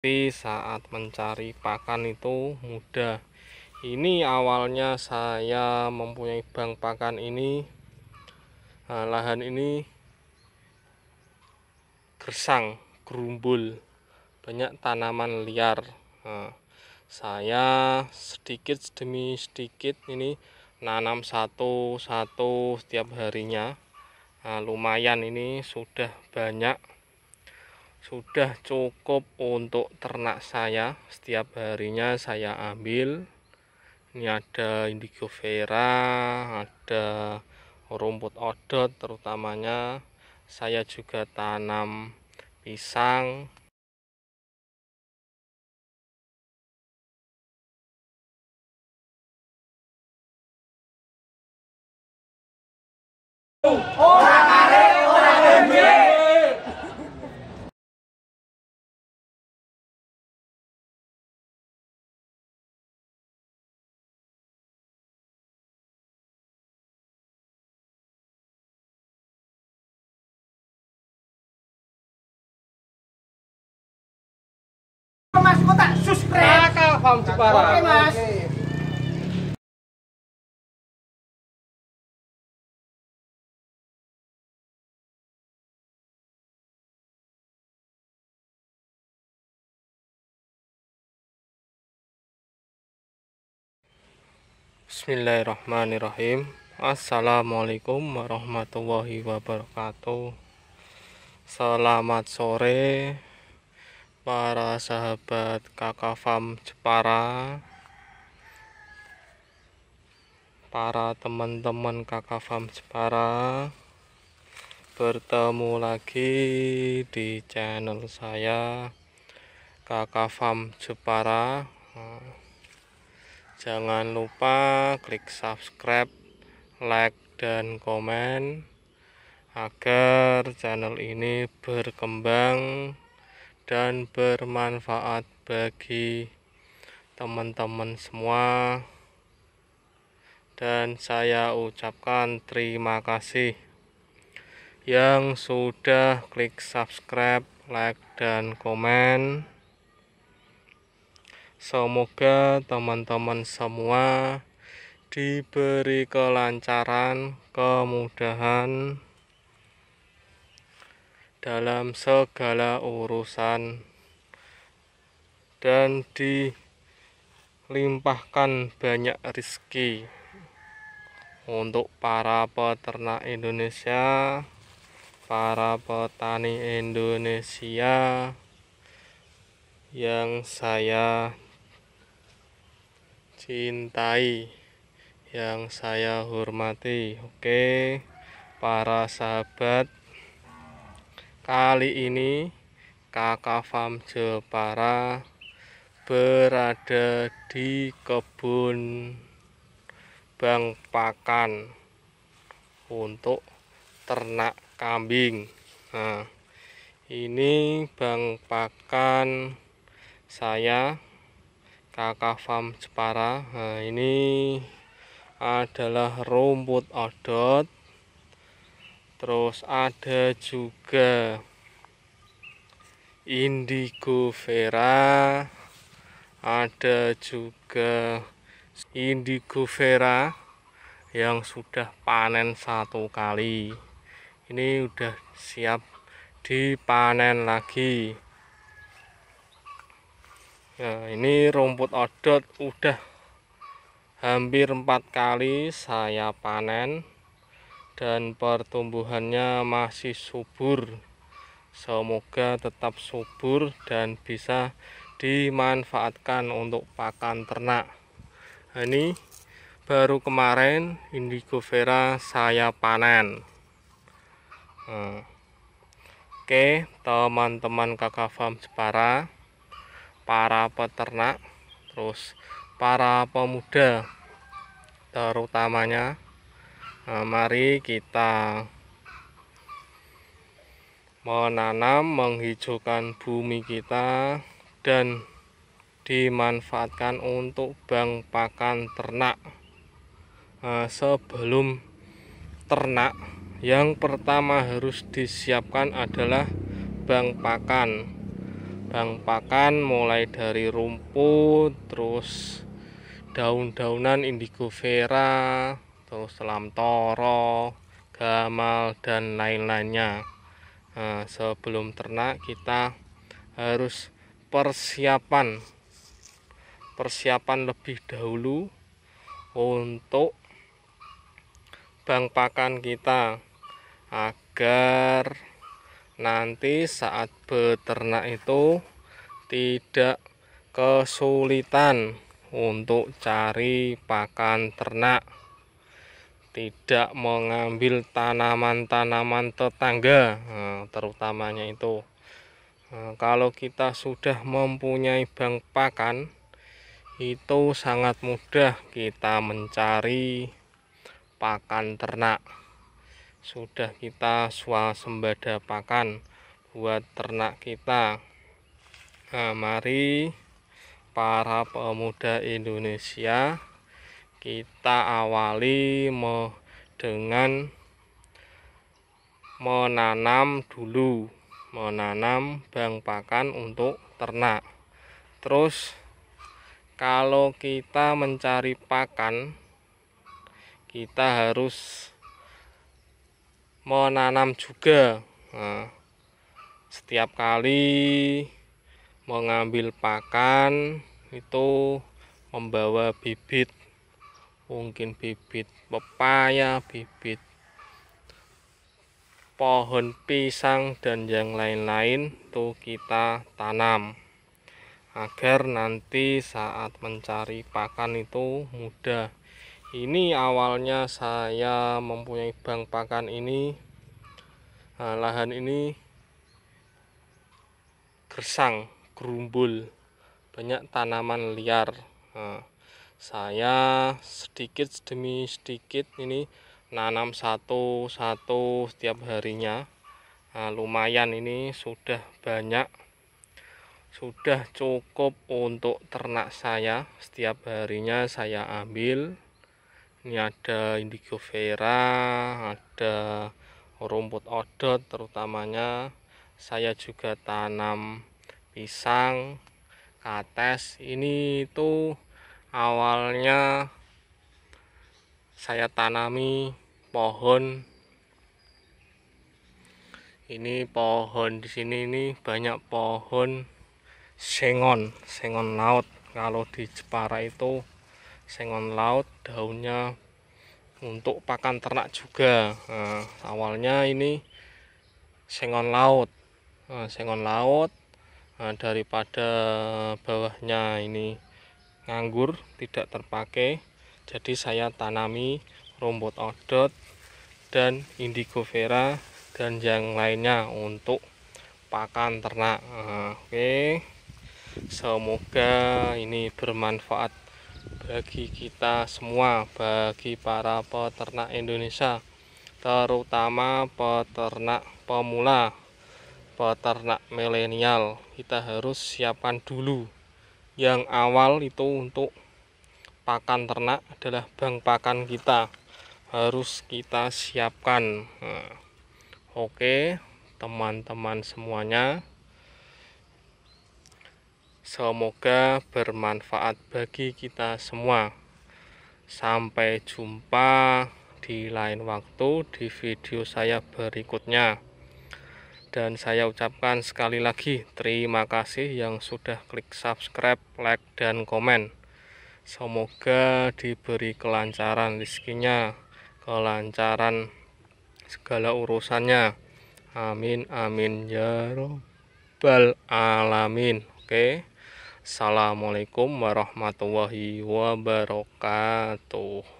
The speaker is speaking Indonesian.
tapi saat mencari pakan itu mudah ini awalnya saya mempunyai bank pakan ini nah, lahan ini gersang gerumbul banyak tanaman liar nah, saya sedikit demi sedikit ini nanam satu-satu setiap harinya nah, lumayan ini sudah banyak sudah cukup untuk ternak saya setiap harinya saya ambil ini ada indigo vera ada rumput odot terutamanya saya juga tanam pisang Oh! mas, kok tak subscribe? Kakak, paham Jepara. Oke mas. Bismillahirrahmanirrahim Assalamualaikum warahmatullahi wabarakatuh Selamat sore para sahabat kakak fam Jepara para teman-teman kakak fam Jepara bertemu lagi di channel saya kakak fam Jepara jangan lupa klik subscribe like dan komen agar channel ini berkembang dan bermanfaat bagi teman-teman semua dan saya ucapkan terima kasih yang sudah klik subscribe, like, dan komen semoga teman-teman semua diberi kelancaran, kemudahan, dalam segala urusan dan dilimpahkan banyak rezeki untuk para peternak Indonesia, para petani Indonesia yang saya cintai, yang saya hormati. Oke, para sahabat Kali ini kakak farm Jepara berada di kebun Bang Pakan untuk ternak kambing. Nah, ini Bang Pakan saya kakak farm Jepara. Nah, ini adalah rumput odot terus ada juga indigo vera ada juga indigo vera yang sudah panen satu kali ini sudah siap dipanen lagi nah ini rumput odot udah hampir empat kali saya panen dan pertumbuhannya masih subur semoga tetap subur dan bisa dimanfaatkan untuk pakan ternak nah, ini baru kemarin indigo vera saya panen hmm. oke teman-teman kakak farm separa para peternak terus para pemuda terutamanya Nah, mari kita menanam, menghijaukan bumi kita dan dimanfaatkan untuk bank pakan ternak. Nah, sebelum ternak, yang pertama harus disiapkan adalah bank pakan. Bank pakan mulai dari rumput, terus daun-daunan indigo vera, terus selam toro gamal dan lain-lainnya nah, sebelum ternak kita harus persiapan persiapan lebih dahulu untuk bang pakan kita agar nanti saat beternak itu tidak kesulitan untuk cari pakan ternak tidak mengambil tanaman-tanaman tetangga eh, terutamanya itu eh, kalau kita sudah mempunyai bank pakan itu sangat mudah kita mencari pakan ternak sudah kita swasembada pakan buat ternak kita nah, mari para pemuda Indonesia kita awali me dengan menanam dulu menanam bang pakan untuk ternak terus kalau kita mencari pakan kita harus menanam juga nah, setiap kali mengambil pakan itu membawa bibit mungkin bibit pepaya bibit pohon pisang dan yang lain-lain tuh kita tanam agar nanti saat mencari pakan itu mudah ini awalnya saya mempunyai bank pakan ini nah, lahan ini gersang gerumbul banyak tanaman liar nah, saya sedikit demi sedikit ini nanam satu-satu setiap harinya nah, lumayan ini sudah banyak sudah cukup untuk ternak saya setiap harinya saya ambil ini ada indigo vera ada rumput odot terutamanya saya juga tanam pisang kates ini tuh awalnya saya tanami pohon ini pohon di sini ini banyak pohon sengon sengon laut kalau di Jepara itu sengon laut daunnya untuk pakan ternak juga nah, awalnya ini sengon laut nah, sengon laut nah, daripada bawahnya ini nganggur tidak terpakai jadi saya tanami rumput odot dan indigo vera dan yang lainnya untuk pakan ternak ah, oke semoga ini bermanfaat bagi kita semua bagi para peternak Indonesia terutama peternak pemula peternak milenial kita harus siapkan dulu yang awal itu untuk pakan ternak adalah bank pakan kita harus kita siapkan nah, oke teman-teman semuanya semoga bermanfaat bagi kita semua sampai jumpa di lain waktu di video saya berikutnya dan saya ucapkan sekali lagi terima kasih yang sudah klik subscribe, like, dan komen. Semoga diberi kelancaran rezekinya, kelancaran segala urusannya. Amin, amin ya robbal alamin. Oke, assalamualaikum warahmatullahi wabarakatuh.